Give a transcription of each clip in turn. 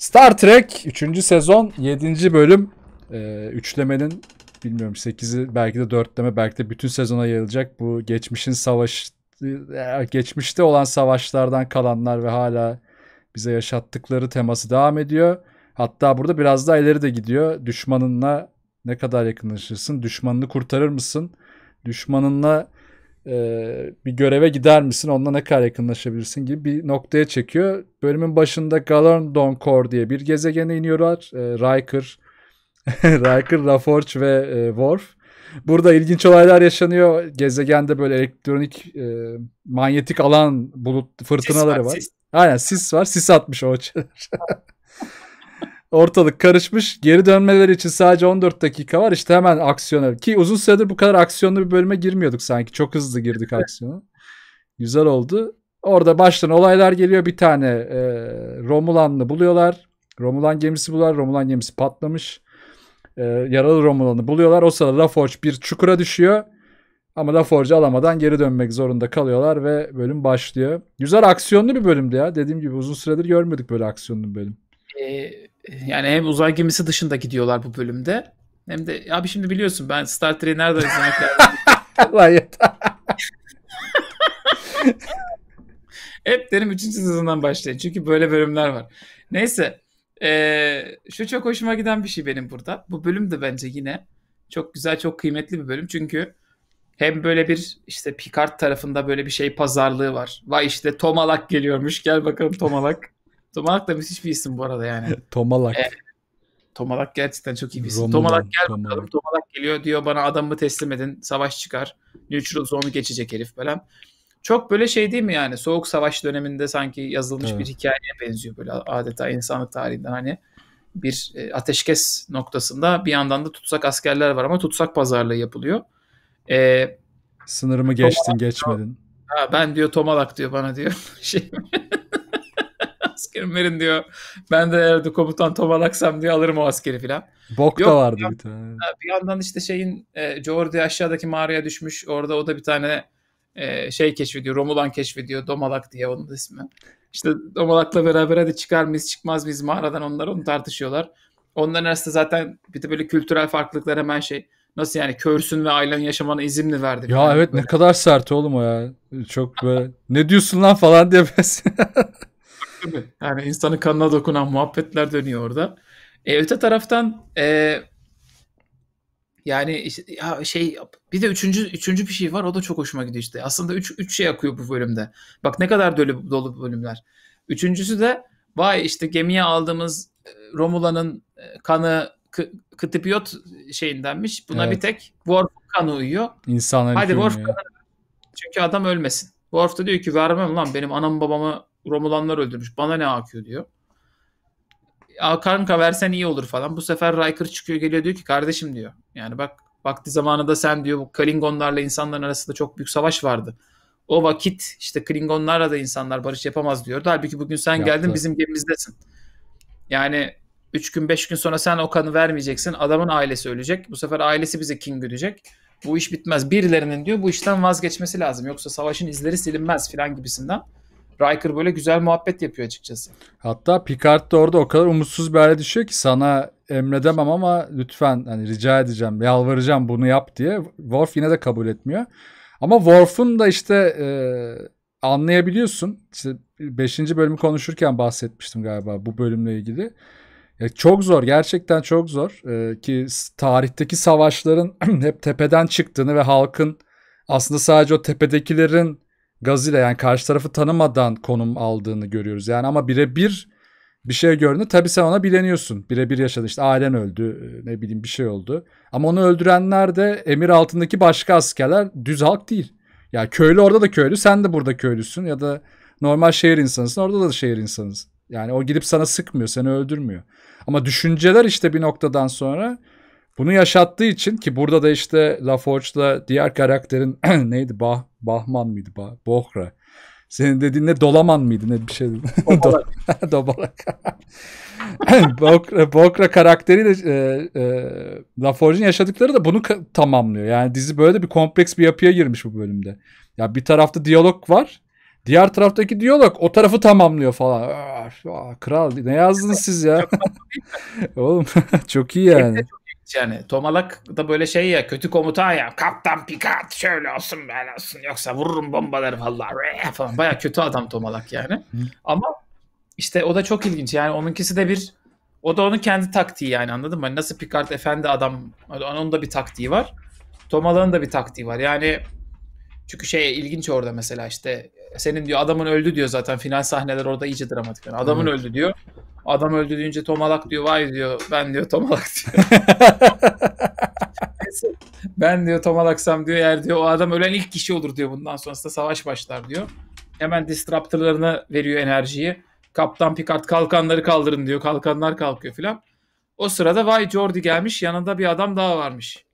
Star Trek 3. sezon 7. bölüm e, üçlemenin bilmiyorum 8'i belki de dörtleme belki de bütün sezona yayılacak. Bu geçmişin savaş e, geçmişte olan savaşlardan kalanlar ve hala bize yaşattıkları teması devam ediyor. Hatta burada biraz daha ileri de gidiyor. Düşmanınla ne kadar yakınlaşırsın? Düşmanını kurtarır mısın? Düşmanınla e, bir göreve gider misin onunla ne kadar yakınlaşabilirsin gibi bir noktaya çekiyor. Bölümün başında Galarndon Donkor diye bir gezegene iniyorlar. E, Riker, Riker, LaForge ve e, Worf. Burada ilginç olaylar yaşanıyor. Gezegende böyle elektronik e, manyetik alan bulut fırtınaları sis var. var. Sis. Aynen sis var. Sis atmış o açılar. Ortalık karışmış. Geri dönmeleri için sadece 14 dakika var. İşte hemen aksiyona. Ki uzun süredir bu kadar aksiyonlu bir bölüme girmiyorduk sanki. Çok hızlı girdik aksiyona. Güzel oldu. Orada baştan olaylar geliyor. Bir tane e, Romulan'ı buluyorlar. Romulan gemisi buluyorlar. Romulan gemisi patlamış. E, yaralı Romulan'ı buluyorlar. O sırada Laforge bir çukura düşüyor. Ama Laforge alamadan geri dönmek zorunda kalıyorlar ve bölüm başlıyor. Güzel aksiyonlu bir bölümdü ya. Dediğim gibi uzun süredir görmedik böyle aksiyonlu bir bölüm. Ee, yani hem uzay gemisi dışında gidiyorlar bu bölümde. Hem de abi şimdi biliyorsun ben Star Trek'i nerede izlemek lazım? Hep derim 3. sezondan başlayın. Çünkü böyle bölümler var. Neyse. Ee, şu çok hoşuma giden bir şey benim burada. Bu bölüm de bence yine çok güzel, çok kıymetli bir bölüm. Çünkü hem böyle bir işte Picard tarafında böyle bir şey pazarlığı var. Vay işte Tomalak geliyormuş. Gel bakalım Tomalak. Tomalak da müthiş bir isim bu arada yani. Tomalak. E, Tomalak gerçekten çok iyi bir isim. Romulan, Tomalak gel Tomalak. bakalım. Tomalak geliyor diyor bana adamımı teslim edin. Savaş çıkar. Neutral zone'u geçecek herif falan. Çok böyle şey değil mi yani? Soğuk savaş döneminde sanki yazılmış evet. bir hikayeye benziyor böyle adeta insanlık tarihinden hani bir e, ateşkes noktasında bir yandan da tutsak askerler var ama tutsak pazarlığı yapılıyor. Ee, Sınırımı geçtin Tomalak, geçmedin. Ha, ben diyor Tomalak diyor bana diyor. Şey, askerim verin diyor. Ben de eğer komutan Tomalaksam diye alırım o askeri filan. Bok Yok, da vardı bir, tane. Bir yandan işte şeyin e, Jordi aşağıdaki mağaraya düşmüş. Orada o da bir tane e, şey keşfediyor. Romulan keşfediyor. Domalak diye onun ismi. İşte Domalak'la beraber hadi çıkar mıyız çıkmaz mıyız mağaradan onlar onu tartışıyorlar. Onların arasında zaten bir de böyle kültürel farklılıklar hemen şey. Nasıl yani körsün ve ailen yaşamana izin mi verdi? Ya yani evet böyle. ne kadar sert oğlum o ya. Çok böyle ne diyorsun lan falan diye Yani insanın kanına dokunan muhabbetler dönüyor orada. E, öte taraftan e, yani işte, ya şey bir de üçüncü üçüncü bir şey var o da çok hoşuma gidiyor işte. Aslında üç, üç şey akıyor bu bölümde. Bak ne kadar dolu, dolu bölümler. Üçüncüsü de vay işte gemiye aldığımız e, Romula'nın e, kanı Kıtıpiyot şeyindenmiş. Buna evet. bir tek Worf kanı uyuyor. İnsanlar Hadi Worf kanı. Çünkü adam ölmesin. Worf da diyor ki vermem lan benim anam babamı Romulanlar öldürmüş. Bana ne AQ diyor. Ya kanka versen iyi olur falan. Bu sefer Riker çıkıyor geliyor diyor ki kardeşim diyor. Yani bak vakti zamanında sen diyor bu Klingonlarla insanların arasında çok büyük savaş vardı. O vakit işte Klingonlarla da insanlar barış yapamaz diyordu. Halbuki bugün sen Yaptı. geldin bizim gemimizdesin. Yani 3 gün 5 gün sonra sen o kanı vermeyeceksin. Adamın ailesi ölecek. Bu sefer ailesi bize kin güdecek. Bu iş bitmez. Birilerinin diyor bu işten vazgeçmesi lazım. Yoksa savaşın izleri silinmez filan gibisinden. Riker böyle güzel muhabbet yapıyor açıkçası. Hatta Picard da orada o kadar umutsuz bir hale düşüyor ki sana emredemem ama lütfen hani rica edeceğim, yalvaracağım bunu yap diye. Worf yine de kabul etmiyor. Ama Worf'un da işte e, anlayabiliyorsun. İşte 5. bölümü konuşurken bahsetmiştim galiba bu bölümle ilgili. Ya çok zor gerçekten çok zor ee, ki tarihteki savaşların hep tepeden çıktığını ve halkın aslında sadece o tepedekilerin gaz ile yani karşı tarafı tanımadan konum aldığını görüyoruz. Yani ama birebir bir şey gördüğünde tabii sen ona bileniyorsun. Birebir yaşadı işte ailen öldü e, ne bileyim bir şey oldu. Ama onu öldürenler de emir altındaki başka askerler düz halk değil. Ya yani köylü orada da köylü sen de burada köylüsün ya da normal şehir insanısın orada da şehir insanısın. Yani o gidip sana sıkmıyor seni öldürmüyor. Ama düşünceler işte bir noktadan sonra bunu yaşattığı için ki burada da işte LaForge'la diğer karakterin neydi bah Bahman mıydı bah Bohra. Senin dediğin ne Dolaman mıydı ne bir şey Dobalak. Dobalak. Bokra, Bokra karakteriyle e, e, LaForge'in yaşadıkları da bunu tamamlıyor. Yani dizi böyle bir kompleks bir yapıya girmiş bu bölümde. Ya bir tarafta diyalog var. Diğer taraftaki diyalog o tarafı tamamlıyor falan. kral ne yazdınız siz ya? Oğlum çok iyi yani. Şey, yani Tomalak da böyle şey ya kötü komutan ya kaptan Picard şöyle olsun ben olsun yoksa vururum bombaları vallahi Ree! falan baya kötü adam Tomalak yani. Ama işte o da çok ilginç yani onunkisi de bir o da onun kendi taktiği yani anladın mı? Hani nasıl Picard efendi adam onun da bir taktiği var. Tomalak'ın da bir taktiği var yani çünkü şey ilginç orada mesela işte senin diyor adamın öldü diyor zaten final sahneler orada iyice dramatik. Yani adamın evet. öldü diyor. Adam öldü deyince Tomalak diyor vay diyor ben diyor Tomalak diyor. ben diyor Tomalaksam diyor eğer diyor o adam ölen ilk kişi olur diyor bundan sonrası da savaş başlar diyor. Hemen disruptorlarına veriyor enerjiyi. Kaptan Picard kalkanları kaldırın diyor. Kalkanlar kalkıyor filan. O sırada vay Jordi gelmiş yanında bir adam daha varmış.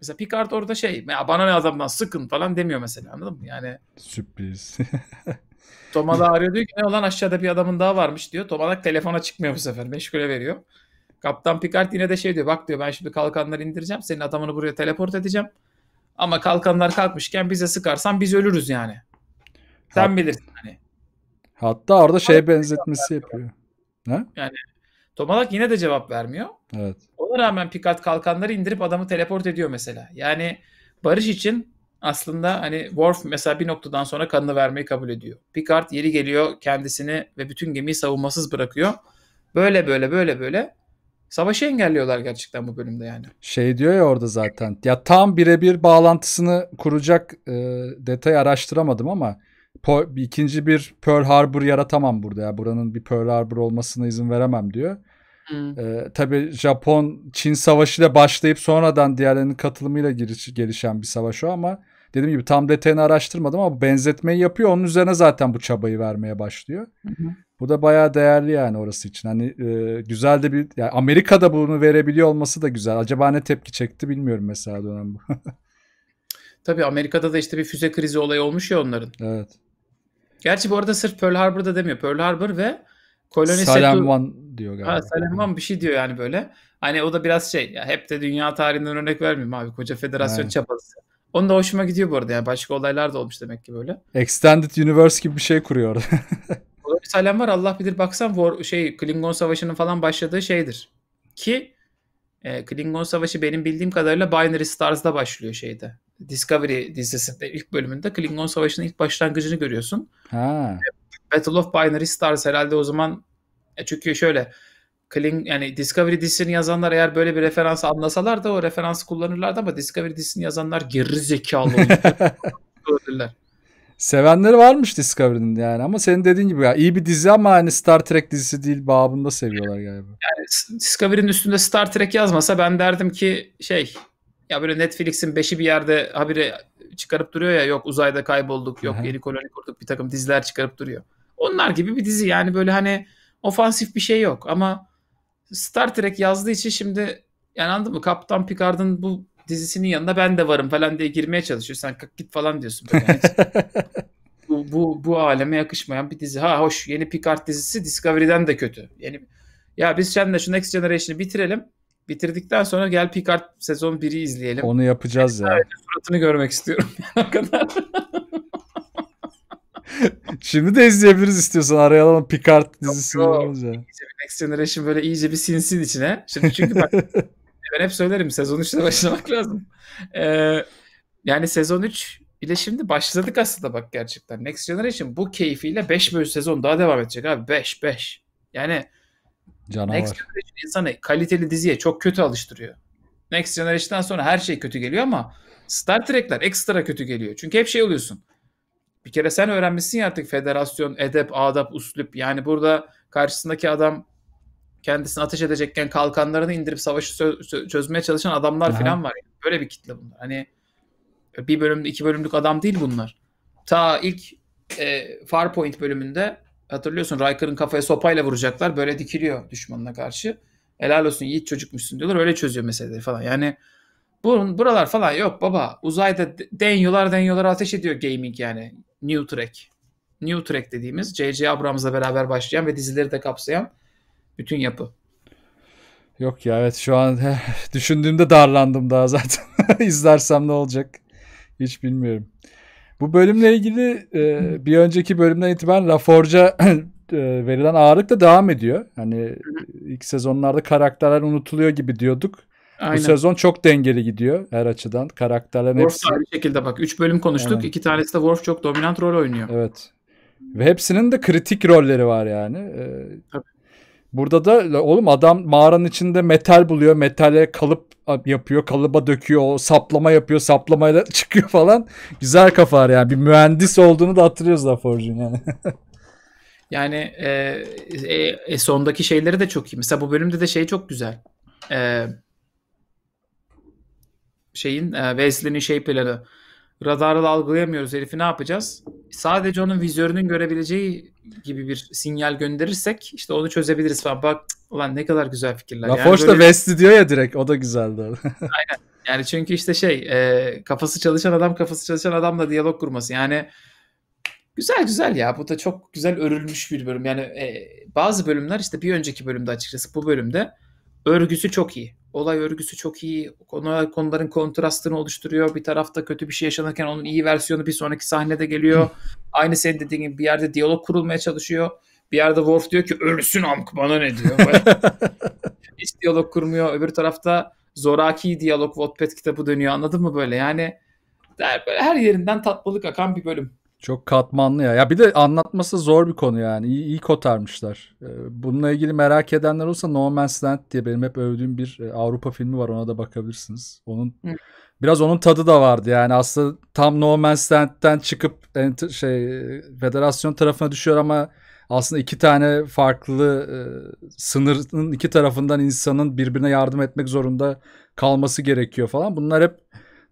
Mesela Picard orada şey ya bana ne adamdan sıkın falan demiyor mesela anladın mı? Yani sürpriz. Tomada arıyor diyor ki ne olan aşağıda bir adamın daha varmış diyor. Toma telefona çıkmıyor bu sefer. Meşgule veriyor. Kaptan Picard yine de şey diyor. Bak diyor ben şimdi kalkanları indireceğim. Senin adamını buraya teleport edeceğim. Ama kalkanlar kalkmışken bize sıkarsan biz ölürüz yani. Sen bilirsin hani. Hatta orada şey benzetmesi yapıyor. Ne? Yani Tomalak yine de cevap vermiyor. Evet. Ona rağmen Picard kalkanları indirip adamı teleport ediyor mesela. Yani barış için aslında hani Worf mesela bir noktadan sonra kanını vermeyi kabul ediyor. Picard yeri geliyor kendisini ve bütün gemiyi savunmasız bırakıyor. Böyle böyle böyle böyle savaşı engelliyorlar gerçekten bu bölümde yani. Şey diyor ya orada zaten. Ya tam birebir bağlantısını kuracak e, detayı araştıramadım ama po, ikinci bir Pearl Harbor yaratamam burada ya. Buranın bir Pearl Harbor olmasına izin veremem diyor. Hmm. E, tabii Japon Çin savaşıyla başlayıp sonradan diğerlerinin katılımıyla giriş, gelişen bir savaş o ama dediğim gibi tam detayını araştırmadım ama benzetmeyi yapıyor. Onun üzerine zaten bu çabayı vermeye başlıyor. Hı hı. Bu da bayağı değerli yani orası için. Hani e, güzel de bir yani Amerika'da bunu verebiliyor olması da güzel. Acaba ne tepki çekti bilmiyorum mesela dönem bu. Tabii Amerika'da da işte bir füze krizi olayı olmuş ya onların. Evet. Gerçi bu arada sırf Pearl Harbor'da demiyor. Pearl Harbor ve Koloni Salem One diyor galiba. Ha, Salem bir şey diyor yani böyle. Hani o da biraz şey ya hep de dünya tarihinden örnek vermeyeyim abi. Koca federasyon evet. çabası. Onu da hoşuma gidiyor bu arada. Yani başka olaylar da olmuş demek ki böyle. Extended Universe gibi bir şey kuruyor orada. Salem var. Allah bilir baksan War, şey Klingon Savaşı'nın falan başladığı şeydir. Ki e, Klingon Savaşı benim bildiğim kadarıyla Binary Stars'da başlıyor şeyde. Discovery dizisinde ilk bölümünde Klingon Savaşı'nın ilk başlangıcını görüyorsun. Ha. Battle of Binary Stars herhalde o zaman e, çünkü şöyle Kling yani Discovery dizisini yazanlar eğer böyle bir referans anlasalar da o referansı kullanırlardı ama Discovery dizisini yazanlar geri zekalı olurlar. Sevenleri varmış Discovery'nin yani ama senin dediğin gibi ya iyi bir dizi ama hani Star Trek dizisi değil babında seviyorlar galiba. Yani Discovery'nin üstünde Star Trek yazmasa ben derdim ki şey ya böyle Netflix'in beşi bir yerde habire çıkarıp duruyor ya yok uzayda kaybolduk yok Hı-hı. yeni koloni kurduk bir takım diziler çıkarıp duruyor. Onlar gibi bir dizi yani böyle hani ofansif bir şey yok ama Star Trek yazdığı için şimdi yani anladın mı? Kaptan Picard'ın bu dizisinin yanında ben de varım falan diye girmeye çalışıyor. Sen kalk git falan diyorsun. Böyle. bu, bu, bu aleme yakışmayan bir dizi. Ha hoş yeni Picard dizisi Discovery'den de kötü. Yani ya biz seninle şu Next Generation'ı bitirelim. Bitirdikten sonra gel Picard sezon 1'i izleyelim. Onu yapacağız ya. Suratını görmek istiyorum. o kadar. Şimdi de izleyebiliriz istiyorsan arayalım Picard dizisi olunca. Next Generation böyle iyice bir sinsin içine. Şimdi çünkü bak ben hep söylerim sezon 3'te başlamak lazım. Ee, yani sezon 3 bile şimdi başladık aslında bak gerçekten. Next Generation bu keyfiyle 5 bölü sezon daha devam edecek abi. 5 5. Yani Canavar. Next Generation insanı kaliteli diziye çok kötü alıştırıyor. Next Generation'dan sonra her şey kötü geliyor ama Star Trek'ler ekstra kötü geliyor. Çünkü hep şey oluyorsun bir kere sen öğrenmişsin ya artık federasyon, edep, adap, uslup. Yani burada karşısındaki adam kendisini ateş edecekken kalkanlarını indirip savaşı çözmeye çalışan adamlar Aha. falan var. Yani. Böyle bir kitle bunlar. Hani bir bölüm, iki bölümlük adam değil bunlar. Ta ilk e, Farpoint bölümünde hatırlıyorsun Riker'ın kafaya sopayla vuracaklar. Böyle dikiliyor düşmanına karşı. Helal olsun yiğit çocukmuşsun diyorlar. Öyle çözüyor meseleleri falan. Yani bunun buralar falan yok baba. Uzayda deniyorlar deniyorlar ateş ediyor gaming yani. New Track. New Track dediğimiz J.J. Abrams'la beraber başlayan ve dizileri de kapsayan bütün yapı. Yok ya evet şu an he, düşündüğümde darlandım daha zaten. İzlersem ne olacak hiç bilmiyorum. Bu bölümle ilgili e, bir önceki bölümden itibaren Laforge'a e, verilen ağırlık da devam ediyor. Hani ilk sezonlarda karakterler unutuluyor gibi diyorduk. Aynen. Bu sezon çok dengeli gidiyor her açıdan. Karakterlerin Worf hepsi... bir şekilde bak. üç bölüm konuştuk. Aynen. İki tanesi de Worf çok dominant rol oynuyor. Evet. Ve hepsinin de kritik rolleri var yani. Ee, Tabii. Burada da oğlum adam mağaranın içinde metal buluyor. Metale kalıp yapıyor. Kalıba döküyor. O saplama yapıyor. Saplamayla çıkıyor falan. Güzel kafa yani. Bir mühendis olduğunu da hatırlıyoruz da Forge'un yani. yani e, e, e, sondaki şeyleri de çok iyi. Mesela bu bölümde de şey çok güzel. Eee şeyin e, Wesley'nin şey planı. Radarı da algılayamıyoruz herifi ne yapacağız? Sadece onun vizörünün görebileceği gibi bir sinyal gönderirsek işte onu çözebiliriz falan. Bak ulan ne kadar güzel fikirler. La yani Forge böyle... da Wesley diyor ya direkt o da güzeldi. Aynen. Yani çünkü işte şey e, kafası çalışan adam kafası çalışan adamla diyalog kurması. Yani Güzel güzel ya. Bu da çok güzel örülmüş bir bölüm. Yani e, bazı bölümler işte bir önceki bölümde açıkçası bu bölümde örgüsü çok iyi olay örgüsü çok iyi. Konu, konuların kontrastını oluşturuyor. Bir tarafta kötü bir şey yaşanırken onun iyi versiyonu bir sonraki sahnede geliyor. Aynı senin dediğin gibi bir yerde diyalog kurulmaya çalışıyor. Bir yerde Worf diyor ki ölsün amk bana ne diyor. Hiç diyalog kurmuyor. Öbür tarafta zoraki diyalog Wattpad kitabı dönüyor anladın mı böyle yani her, böyle her yerinden tatlılık akan bir bölüm. Çok katmanlı ya. Ya bir de anlatması zor bir konu yani. İyi, iyi kotarmışlar. Ee, bununla ilgili merak edenler olsa No Man's Land diye benim hep övdüğüm bir e, Avrupa filmi var. Ona da bakabilirsiniz. Onun Hı. biraz onun tadı da vardı. Yani aslında tam No Man's Land'den çıkıp şey federasyon tarafına düşüyor ama aslında iki tane farklı e, sınırın iki tarafından insanın birbirine yardım etmek zorunda kalması gerekiyor falan. Bunlar hep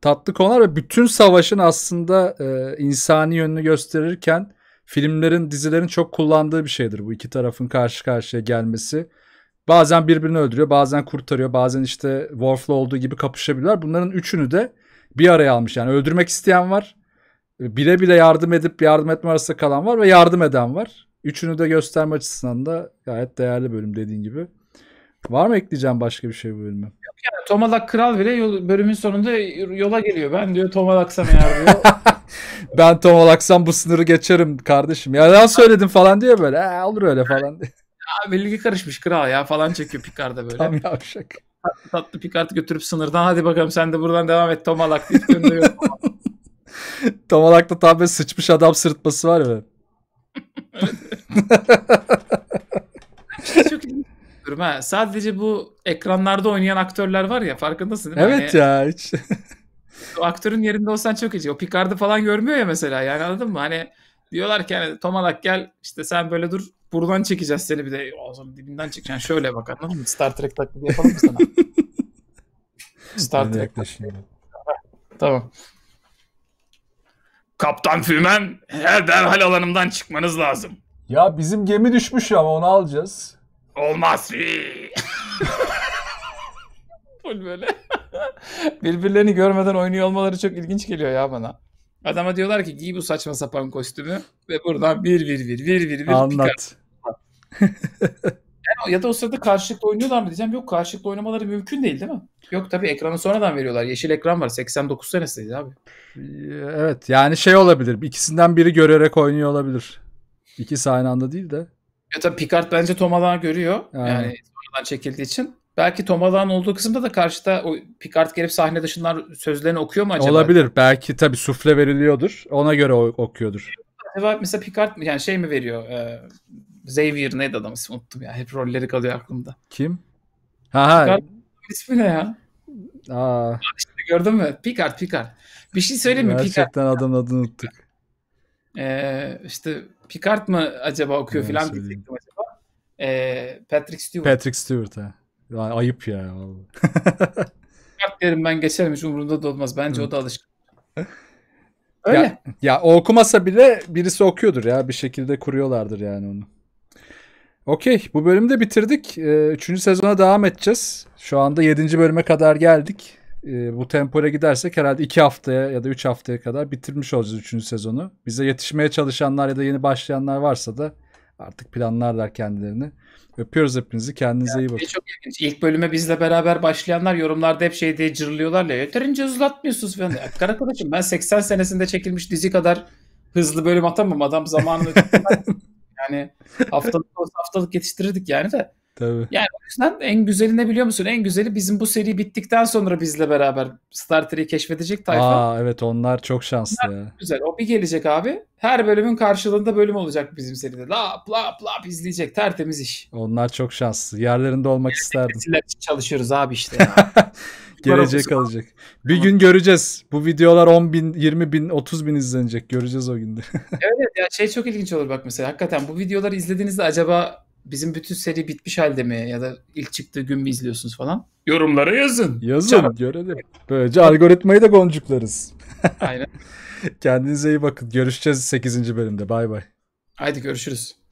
tatlı konular ve bütün savaşın aslında e, insani yönünü gösterirken filmlerin, dizilerin çok kullandığı bir şeydir bu iki tarafın karşı karşıya gelmesi. Bazen birbirini öldürüyor, bazen kurtarıyor, bazen işte Worf'la olduğu gibi kapışabiliyorlar. Bunların üçünü de bir araya almış. Yani öldürmek isteyen var. Bile bile yardım edip yardım etme arasında kalan var ve yardım eden var. Üçünü de gösterme açısından da gayet değerli bölüm dediğin gibi. Var mı ekleyeceğim başka bir şey bu bölüme? Yok ya Tomalak kral bile yol, bölümün sonunda yola geliyor. Ben diyor Tomalaksam eğer diyor. ben Tomalaksam bu sınırı geçerim kardeşim. Ya daha söyledim falan diyor böyle. Ee, olur öyle falan diyor. Ya bilgi karışmış kral ya falan çekiyor Picard'a böyle. Tam yavşak. Tatlı, tatlı Picard'ı götürüp sınırdan hadi bakalım sen de buradan devam et Tomalak deyip gönderiyor. Tomalak'ta tam böyle sıçmış adam sırtması var ya. Çok yapıyorum ha. Sadece bu ekranlarda oynayan aktörler var ya farkındasın değil mi? Evet hani, ya hiç. o aktörün yerinde olsan çok iyi. O Picard'ı falan görmüyor ya mesela yani anladın mı? Hani diyorlar ki hani Tomalak gel işte sen böyle dur buradan çekeceğiz seni bir de O zaman dibinden çekeceksin şöyle bak anladın mı? Star Trek taklidi yapalım mı sana? Star Trek taklidi. tamam. Kaptan Fümen her derhal alanımdan çıkmanız lazım. Ya bizim gemi düşmüş ama onu alacağız. Olmaz fi. Full böyle. Birbirlerini görmeden oynuyor olmaları çok ilginç geliyor ya bana. Adama diyorlar ki giy bu saçma sapan kostümü ve buradan bir vir vir vir vir vir Anlat. ya da o sırada karşılıklı oynuyorlar mı diyeceğim. Yok karşılıklı oynamaları mümkün değil değil mi? Yok tabii ekranı sonradan veriyorlar. Yeşil ekran var. 89 senesiyiz abi. Evet yani şey olabilir. İkisinden biri görerek oynuyor olabilir. İkisi aynı anda değil de. Ya e, tabii Picard bence Tom görüyor. Aynen. Yani sonradan çekildiği için. Belki Tom olduğu kısımda da karşıda o Picard gelip sahne dışından sözlerini okuyor mu acaba? Olabilir. Belki tabii sufle veriliyordur. Ona göre okuyordur. Acaba mesela Picard yani şey mi veriyor? E, Xavier neydi adam ismi unuttum ya. Hep rolleri kalıyor aklımda. Kim? Ha ha. Picard ismi ne ya? Aa. İşte gördün mü? Picard, Picard. Bir şey söyleyeyim mi? Gerçekten Picard. adamın adını unuttuk. Ee, işte Picard mı acaba okuyor evet, filan diyecektim acaba. Ee, Patrick Stewart. Patrick Stewart ha. Ayıp ya. Picard derim ben geçerim hiç umurumda da olmaz. Bence Hı. o da alışkın. Öyle. Ya, ya o okumasa bile birisi okuyordur ya. Bir şekilde kuruyorlardır yani onu. Okey. Bu bölümde de bitirdik. Ee, üçüncü sezona devam edeceğiz. Şu anda yedinci bölüme kadar geldik e, bu tempoya gidersek herhalde 2 haftaya ya da 3 haftaya kadar bitirmiş olacağız 3. sezonu. Bize yetişmeye çalışanlar ya da yeni başlayanlar varsa da artık planlarlar kendilerini. Öpüyoruz hepinizi. Kendinize yani iyi şey bakın. Çok ilginç. İlk bölüme bizle beraber başlayanlar yorumlarda hep şey diye cırılıyorlar. ya. Yeterince uzatmıyorsunuz ben Arkadaşım ben 80 senesinde çekilmiş dizi kadar hızlı bölüm atamam. Adam zamanını yani haftalık haftalık yetiştirirdik yani de. Tabii. Yani o yüzden en güzeli ne biliyor musun? En güzeli bizim bu seri bittikten sonra bizle beraber Star Trek'i keşfedecek tayfa. Aa evet onlar çok şanslı. Onlar Güzel. O bir gelecek abi. Her bölümün karşılığında bölüm olacak bizim seride. Lap lap lap izleyecek. Tertemiz iş. Onlar çok şanslı. Yerlerinde olmak Gelecek isterdim. için çalışıyoruz abi işte. Gelecek alacak. Bir tamam. gün göreceğiz. Bu videolar 10 bin, 20 bin, 30 bin izlenecek. Göreceğiz o günde. evet ya şey çok ilginç olur bak mesela. Hakikaten bu videoları izlediğinizde acaba bizim bütün seri bitmiş halde mi ya da ilk çıktığı gün mü izliyorsunuz falan? Yorumlara yazın. Yazın Çabuk. görelim. Böylece algoritmayı da goncuklarız. Aynen. Kendinize iyi bakın. Görüşeceğiz 8. bölümde. Bay bay. Haydi görüşürüz.